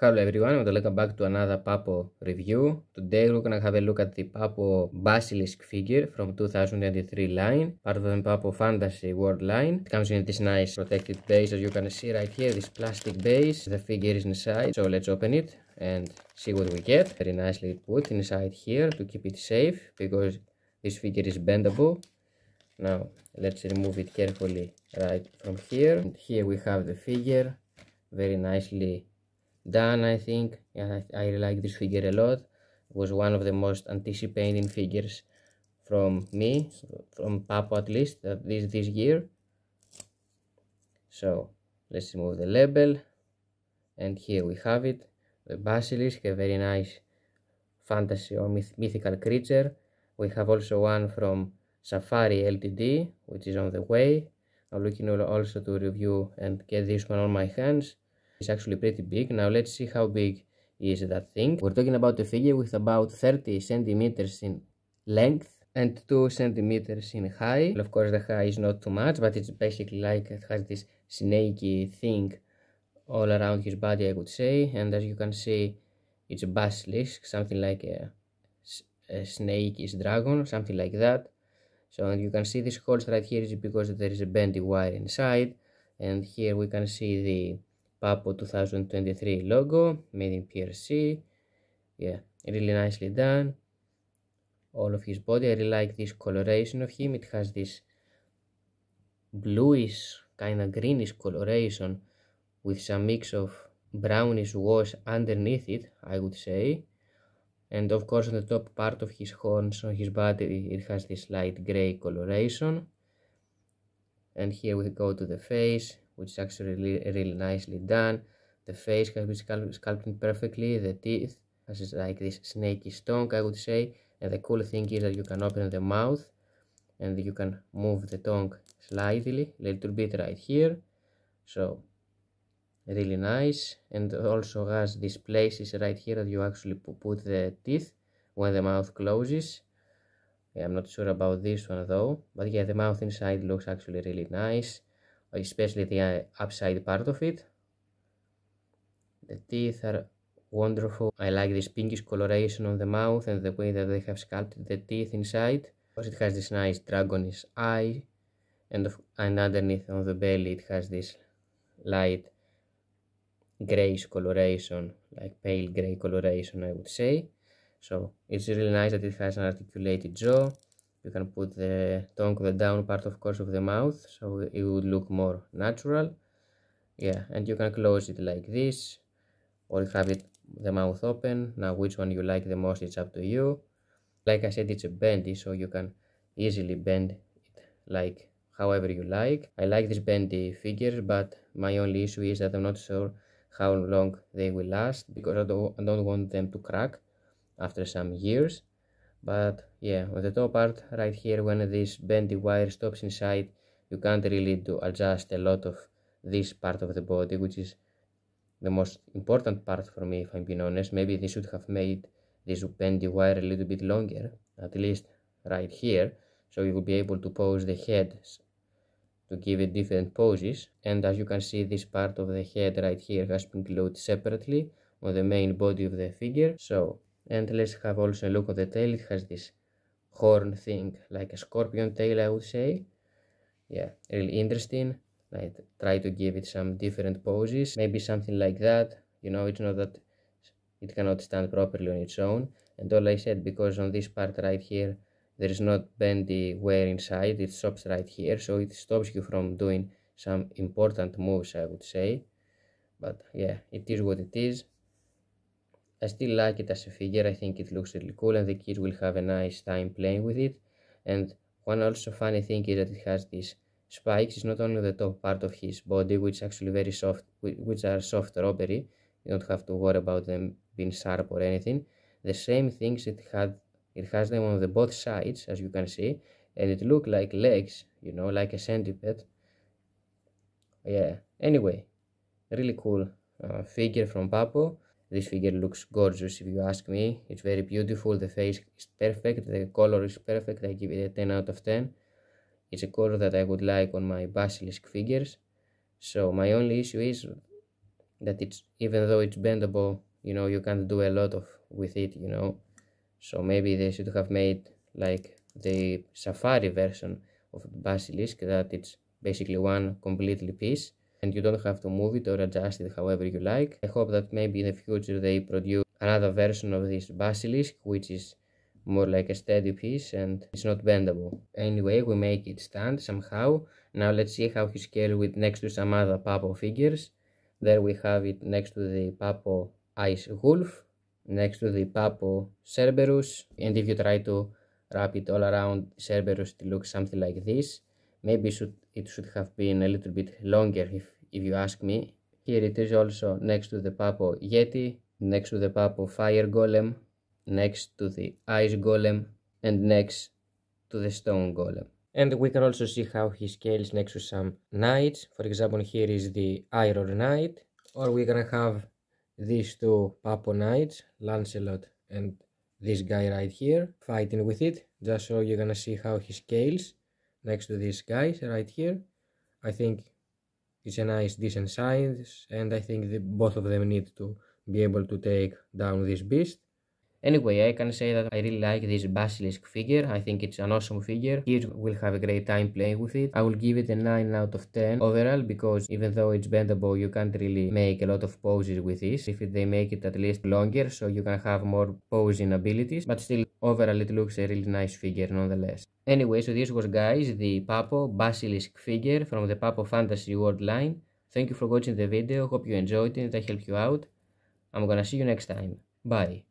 Hello everyone, and welcome back to another Papo review. Today we're gonna have a look at the Papo Basilisk figure from 2023 line, part of the Papo Fantasy World line. It comes in this nice protected base as you can see right here, this plastic base. The figure is inside, so let's open it and see what we get. Very nicely put inside here to keep it safe because this figure is bendable. Now let's remove it carefully right from here. And here we have the figure, very nicely done I think yeah, I, I like this figure a lot it was one of the most anticipating figures from me from Papo at least this this year so let's remove the label and here we have it the basilisk a very nice fantasy or myth mythical creature we have also one from Safari LTD which is on the way I'm looking also to review and get this one on my hands it's actually pretty big. Now let's see how big is that thing. We're talking about a figure with about 30 centimeters in length and 2 centimeters in high. Well, of course the high is not too much, but it's basically like it has this snaky thing all around his body, I would say. And as you can see, it's a basilisk, something like a, a snake is dragon, something like that. So and you can see these holes right here is because there is a bendy wire inside. And here we can see the Papo 2023 logo made in PRC. Yeah, really nicely done. All of his body. I really like this coloration of him. It has this bluish, kind of greenish coloration with some mix of brownish wash underneath it, I would say. And of course, on the top part of his horns, on his body, it has this light gray coloration. And here we go to the face, which is actually really, really nicely done. The face has been sculpted perfectly, the teeth has like this snaky tongue, I would say. And the cool thing is that you can open the mouth and you can move the tongue slightly, a little bit right here. So really nice and also has these places right here that you actually put the teeth when the mouth closes yeah, I'm not sure about this one though but yeah the mouth inside looks actually really nice especially the uh, upside part of it. The teeth are wonderful. I like this pinkish coloration on the mouth and the way that they have sculpted the teeth inside. Because it has this nice dragonish eye and, of, and underneath on the belly it has this light grayish coloration, like pale gray coloration I would say. So it's really nice that it has an articulated jaw you can put the tongue, the down part, of course, of the mouth, so it would look more natural. Yeah, and you can close it like this, or have it the mouth open. Now, which one you like the most, it's up to you. Like I said, it's a bendy, so you can easily bend it like however you like. I like this bendy figures, but my only issue is that I'm not sure how long they will last, because I don't, I don't want them to crack after some years. But yeah on the top part right here when this bendy wire stops inside you can't really do adjust a lot of this part of the body which is the most important part for me if I'm being honest maybe they should have made this bendy wire a little bit longer at least right here so you will be able to pose the head to give it different poses and as you can see this part of the head right here has been glued separately on the main body of the figure so and let's have also a look at the tail it has this horn thing, like a scorpion tail, I would say. Yeah, really interesting. Like try to give it some different poses, maybe something like that. You know, it's not that it cannot stand properly on its own. And all I said, because on this part right here, there is not bendy wear inside, it stops right here, so it stops you from doing some important moves, I would say. But yeah, it is what it is. I still like it as a figure, I think it looks really cool and the kids will have a nice time playing with it. And one also funny thing is that it has these spikes, it's not only the top part of his body, which actually very soft, which are soft rubbery, you don't have to worry about them being sharp or anything. The same things it had, it has them on the both sides, as you can see, and it looked like legs, you know, like a centipede. Yeah, anyway, really cool uh, figure from Papo. This figure looks gorgeous if you ask me. It's very beautiful. The face is perfect. The color is perfect. I give it a 10 out of 10. It's a color that I would like on my basilisk figures. So my only issue is that it's even though it's bendable, you know, you can't do a lot of with it, you know. So maybe they should have made like the safari version of basilisk that it's basically one completely piece and you don't have to move it or adjust it however you like. I hope that maybe in the future they produce another version of this basilisk which is more like a steady piece and it's not bendable. Anyway, we make it stand somehow. Now let's see how he scales with next to some other Papo figures. There we have it next to the Papo Ice Wolf, next to the Papo Cerberus. And if you try to wrap it all around Cerberus, it looks something like this. Maybe should, it should have been a little bit longer if, if you ask me. Here it is also next to the Papo Yeti, next to the Papo Fire Golem, next to the Ice Golem, and next to the Stone Golem. And we can also see how he scales next to some knights. For example, here is the Iron Knight. Or we're gonna have these two Papo Knights, Lancelot and this guy right here, fighting with it. Just so you're gonna see how he scales next to these guys right here. I think it's a nice decent size and I think the, both of them need to be able to take down this beast. Anyway, I can say that I really like this basilisk figure. I think it's an awesome figure. Kids will have a great time playing with it. I will give it a 9 out of 10 overall because even though it's bendable, you can't really make a lot of poses with this. If they make it at least longer, so you can have more posing abilities. But still, overall, it looks a really nice figure nonetheless. Anyway, so this was guys, the Papo Basilisk figure from the Papo Fantasy World line. Thank you for watching the video. Hope you enjoyed it. I helped you out. I'm gonna see you next time. Bye.